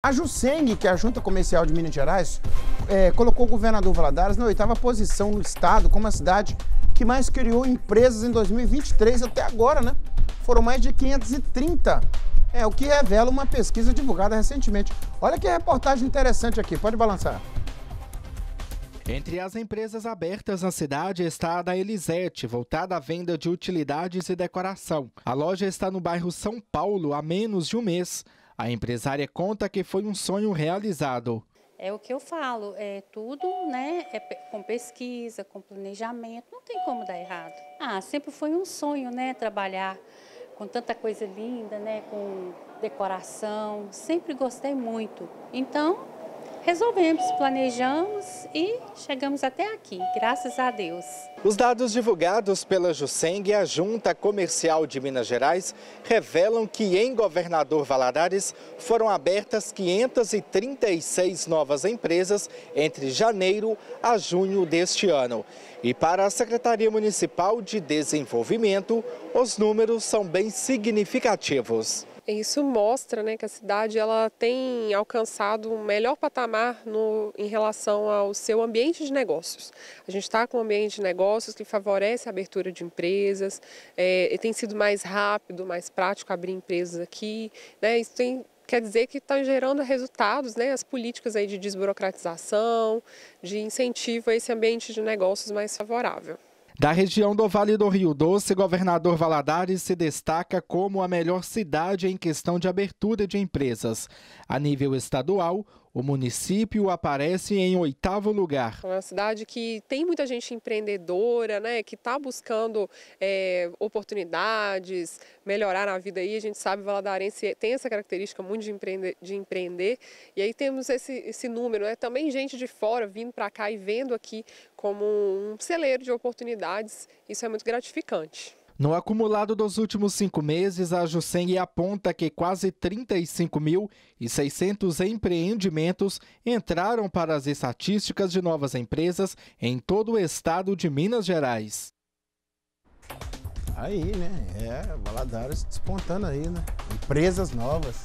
A Juseng, que é a Junta Comercial de Minas Gerais, é, colocou o governador Valadares na oitava posição no estado como a cidade que mais criou empresas em 2023 até agora, né? Foram mais de 530. É o que revela uma pesquisa divulgada recentemente. Olha que reportagem interessante aqui, pode balançar. Entre as empresas abertas na cidade está a da Elisete, voltada à venda de utilidades e decoração. A loja está no bairro São Paulo há menos de um mês a empresária conta que foi um sonho realizado. É o que eu falo, é tudo, né? É com pesquisa, com planejamento, não tem como dar errado. Ah, sempre foi um sonho, né? Trabalhar com tanta coisa linda, né? Com decoração, sempre gostei muito. Então, resolvemos, planejamos e chegamos até aqui, graças a Deus. Os dados divulgados pela Jusseng e a Junta Comercial de Minas Gerais revelam que em Governador Valadares foram abertas 536 novas empresas entre janeiro a junho deste ano. E para a Secretaria Municipal de Desenvolvimento, os números são bem significativos. Isso mostra né, que a cidade ela tem alcançado um melhor patamar no, em relação ao seu ambiente de negócios. A gente está com um ambiente de negócios que favorece a abertura de empresas, é, tem sido mais rápido, mais prático abrir empresas aqui. Né, isso tem quer dizer que está gerando resultados, né? As políticas aí de desburocratização, de incentivo a esse ambiente de negócios mais favorável. Da região do Vale do Rio Doce, Governador Valadares se destaca como a melhor cidade em questão de abertura de empresas. A nível estadual, o município aparece em oitavo lugar. É uma cidade que tem muita gente empreendedora, né, que está buscando é, oportunidades, melhorar a vida aí. A gente sabe, Valadarense tem essa característica muito de empreender, de empreender. E aí temos esse, esse número, né? também gente de fora vindo para cá e vendo aqui como um celeiro de oportunidades. Isso é muito gratificante. No acumulado dos últimos cinco meses, a Juceng aponta que quase 35.600 empreendimentos entraram para as estatísticas de novas empresas em todo o estado de Minas Gerais. Aí, né? É, Valadares despontando aí, né? Empresas novas.